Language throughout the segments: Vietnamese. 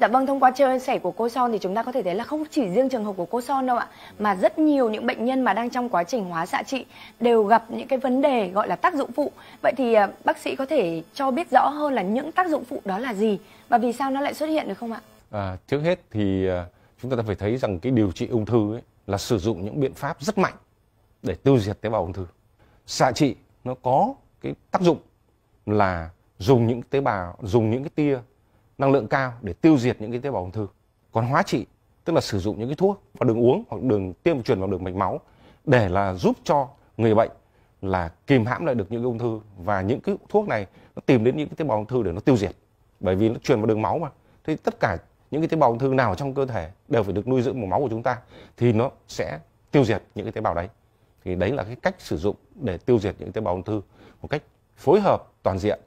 Dạ vâng, thông qua chia sẻ của cô Son thì chúng ta có thể thấy là không chỉ riêng trường hợp của cô Son đâu ạ, mà rất nhiều những bệnh nhân mà đang trong quá trình hóa xạ trị đều gặp những cái vấn đề gọi là tác dụng phụ. Vậy thì à, bác sĩ có thể cho biết rõ hơn là những tác dụng phụ đó là gì và vì sao nó lại xuất hiện được không ạ? À, trước hết thì à, chúng ta phải thấy rằng cái điều trị ung thư ấy là sử dụng những biện pháp rất mạnh để tiêu diệt tế bào ung thư. Xạ trị nó có cái tác dụng là dùng những tế bào, dùng những cái tia năng lượng cao để tiêu diệt những cái tế bào ung thư còn hóa trị tức là sử dụng những cái thuốc vào đường uống hoặc đường tiêm truyền vào đường mạch máu để là giúp cho người bệnh là kìm hãm lại được những cái ung thư và những cái thuốc này nó tìm đến những cái tế bào ung thư để nó tiêu diệt bởi vì nó truyền vào đường máu mà thì tất cả những cái tế bào ung thư nào trong cơ thể đều phải được nuôi dưỡng bằng máu của chúng ta thì nó sẽ tiêu diệt những cái tế bào đấy thì đấy là cái cách sử dụng để tiêu diệt những tế bào ung thư một cách phối hợp toàn diện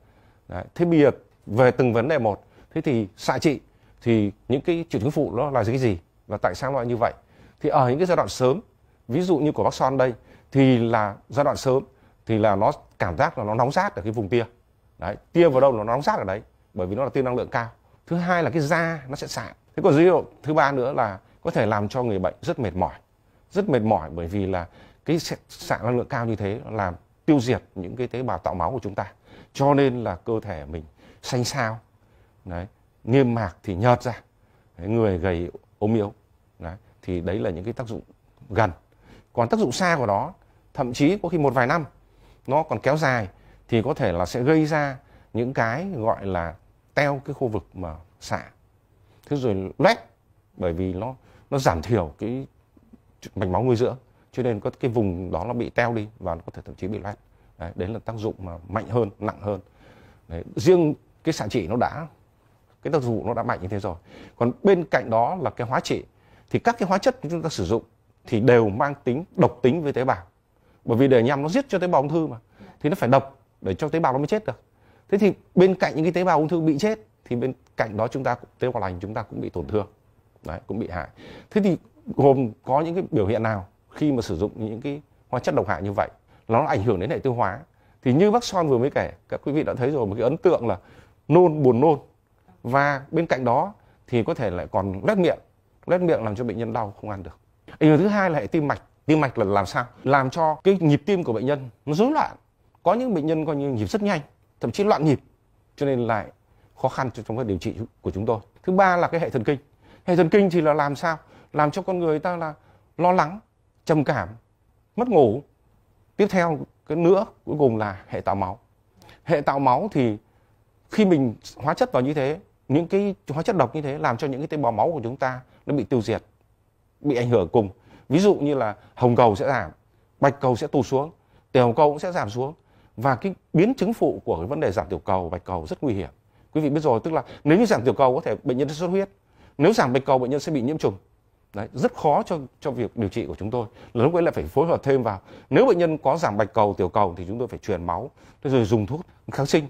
đấy. thế bây giờ về từng vấn đề một thế thì xạ trị thì những cái triệu chứng phụ nó là cái gì và tại sao lại như vậy thì ở những cái giai đoạn sớm ví dụ như của bác son đây thì là giai đoạn sớm thì là nó cảm giác là nó nóng rát ở cái vùng tia đấy tia vào đâu nó nóng rát ở đấy bởi vì nó là tia năng lượng cao thứ hai là cái da nó sẽ xạ thế còn dữ liệu thứ ba nữa là có thể làm cho người bệnh rất mệt mỏi rất mệt mỏi bởi vì là cái xạ năng lượng cao như thế làm tiêu diệt những cái tế bào tạo máu của chúng ta cho nên là cơ thể mình xanh xao đấy nghiêm mạc thì nhợt ra đấy, người gầy ốm yếu đấy thì đấy là những cái tác dụng gần còn tác dụng xa của nó thậm chí có khi một vài năm nó còn kéo dài thì có thể là sẽ gây ra những cái gọi là teo cái khu vực mà xạ thế rồi loét bởi vì nó nó giảm thiểu cái mạch máu nuôi dưỡng cho nên có cái vùng đó nó bị teo đi và nó có thể thậm chí bị loét đấy, đấy là tác dụng mà mạnh hơn nặng hơn đấy, riêng cái xạ trị nó đã cái tác dụng nó đã mạnh như thế rồi còn bên cạnh đó là cái hóa trị thì các cái hóa chất chúng ta sử dụng thì đều mang tính độc tính với tế bào bởi vì để nhằm nó giết cho tế bào ung thư mà thì nó phải độc để cho tế bào nó mới chết được thế thì bên cạnh những cái tế bào ung thư bị chết thì bên cạnh đó chúng ta tế bào lành chúng ta cũng bị tổn thương đấy cũng bị hại thế thì gồm có những cái biểu hiện nào khi mà sử dụng những cái hóa chất độc hại như vậy nó ảnh hưởng đến hệ tiêu hóa thì như bác Son vừa mới kể các quý vị đã thấy rồi một cái ấn tượng là nôn buồn nôn và bên cạnh đó thì có thể lại còn lét miệng lét miệng làm cho bệnh nhân đau không ăn được ảnh hưởng thứ hai là hệ tim mạch tim mạch là làm sao làm cho cái nhịp tim của bệnh nhân nó rối loạn có những bệnh nhân coi như nhịp rất nhanh thậm chí loạn nhịp cho nên lại khó khăn trong cái điều trị của chúng tôi thứ ba là cái hệ thần kinh hệ thần kinh thì là làm sao làm cho con người ta là lo lắng trầm cảm mất ngủ tiếp theo cái nữa cuối cùng là hệ tạo máu hệ tạo máu thì khi mình hóa chất vào như thế những cái hóa chất độc như thế làm cho những cái tế bào máu của chúng ta nó bị tiêu diệt bị ảnh hưởng cùng ví dụ như là hồng cầu sẽ giảm bạch cầu sẽ tụt xuống tiểu cầu cũng sẽ giảm xuống và cái biến chứng phụ của cái vấn đề giảm tiểu cầu bạch cầu rất nguy hiểm quý vị biết rồi tức là nếu như giảm tiểu cầu có thể bệnh nhân sẽ xuất huyết nếu giảm bạch cầu bệnh nhân sẽ bị nhiễm trùng Đấy, rất khó cho cho việc điều trị của chúng tôi là lúc ấy lại phải phối hợp thêm vào nếu bệnh nhân có giảm bạch cầu tiểu cầu thì chúng tôi phải truyền máu rồi dùng thuốc kháng sinh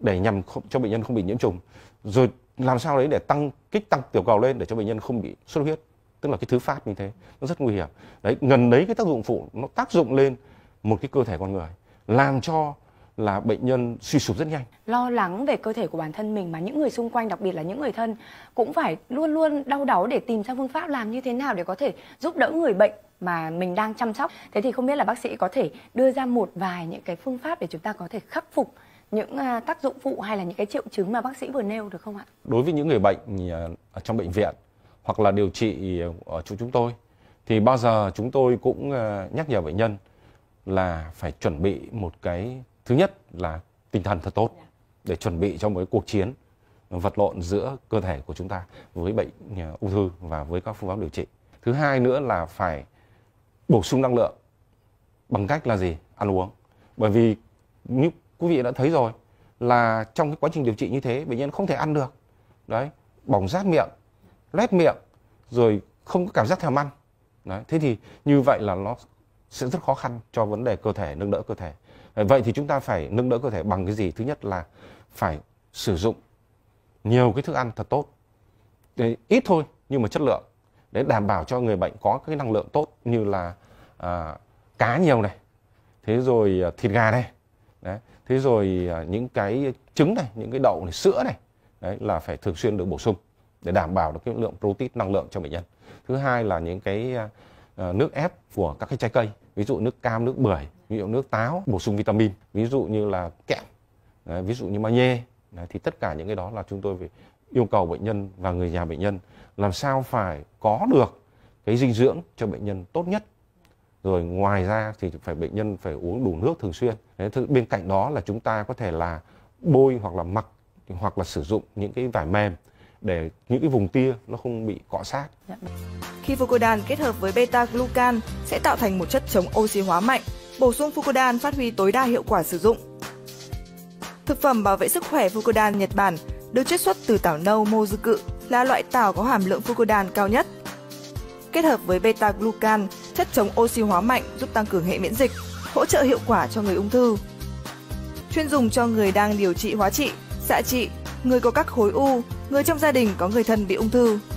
để nhằm không, cho bệnh nhân không bị nhiễm trùng rồi làm sao đấy để tăng kích tăng tiểu cầu lên để cho bệnh nhân không bị xuất huyết tức là cái thứ phát như thế nó rất nguy hiểm đấy gần đấy cái tác dụng phụ nó tác dụng lên một cái cơ thể con người làm cho là bệnh nhân suy sụp rất nhanh lo lắng về cơ thể của bản thân mình mà những người xung quanh đặc biệt là những người thân cũng phải luôn luôn đau đáu để tìm ra phương pháp làm như thế nào để có thể giúp đỡ người bệnh mà mình đang chăm sóc thế thì không biết là bác sĩ có thể đưa ra một vài những cái phương pháp để chúng ta có thể khắc phục những à, tác dụng phụ hay là những cái triệu chứng mà bác sĩ vừa nêu được không ạ? Đối với những người bệnh à, trong bệnh viện hoặc là điều trị ở chỗ chúng tôi thì bao giờ chúng tôi cũng à, nhắc nhở bệnh nhân là phải chuẩn bị một cái thứ nhất là tinh thần thật tốt dạ. để chuẩn bị cho một cuộc chiến vật lộn giữa cơ thể của chúng ta với bệnh ung thư và với các phương pháp điều trị. Thứ hai nữa là phải bổ sung năng lượng bằng cách là gì? Ăn uống. Bởi vì những quý vị đã thấy rồi là trong cái quá trình điều trị như thế bệnh nhân không thể ăn được đấy bỏng rát miệng loét miệng rồi không có cảm giác thèm ăn đấy thế thì như vậy là nó sẽ rất khó khăn cho vấn đề cơ thể nâng đỡ cơ thể vậy thì chúng ta phải nâng đỡ cơ thể bằng cái gì thứ nhất là phải sử dụng nhiều cái thức ăn thật tốt đấy, ít thôi nhưng mà chất lượng để đảm bảo cho người bệnh có cái năng lượng tốt như là à, cá nhiều này thế rồi à, thịt gà này đấy thế rồi à, những cái trứng này những cái đậu này sữa này đấy là phải thường xuyên được bổ sung để đảm bảo được cái lượng protein năng lượng cho bệnh nhân thứ hai là những cái à, à, nước ép của các cái trái cây ví dụ nước cam nước bưởi ví dụ nước táo bổ sung vitamin ví dụ như là kẽm ví dụ như magie thì tất cả những cái đó là chúng tôi phải yêu cầu bệnh nhân và người nhà bệnh nhân làm sao phải có được cái dinh dưỡng cho bệnh nhân tốt nhất rồi ngoài ra thì phải bệnh nhân phải uống đủ nước thường xuyên đấy, bên cạnh đó là chúng ta có thể là bôi hoặc là mặc hoặc là sử dụng những cái vải mềm để những cái vùng tia nó không bị cọ sát. Dạ. Khi Fucodan kết hợp với beta glucan sẽ tạo thành một chất chống oxy hóa mạnh, bổ sung Fucodan phát huy tối đa hiệu quả sử dụng. Thực phẩm bảo vệ sức khỏe Fucodan Nhật Bản được chiết xuất từ tảo nâu Mozuku là loại tảo có hàm lượng Fucodan cao nhất. Kết hợp với beta glucan chất chống oxy hóa mạnh giúp tăng cường hệ miễn dịch, hỗ trợ hiệu quả cho người ung thư. Chuyên dùng cho người đang điều trị hóa trị, xạ trị, người có các khối u, người trong gia đình có người thân bị ung thư.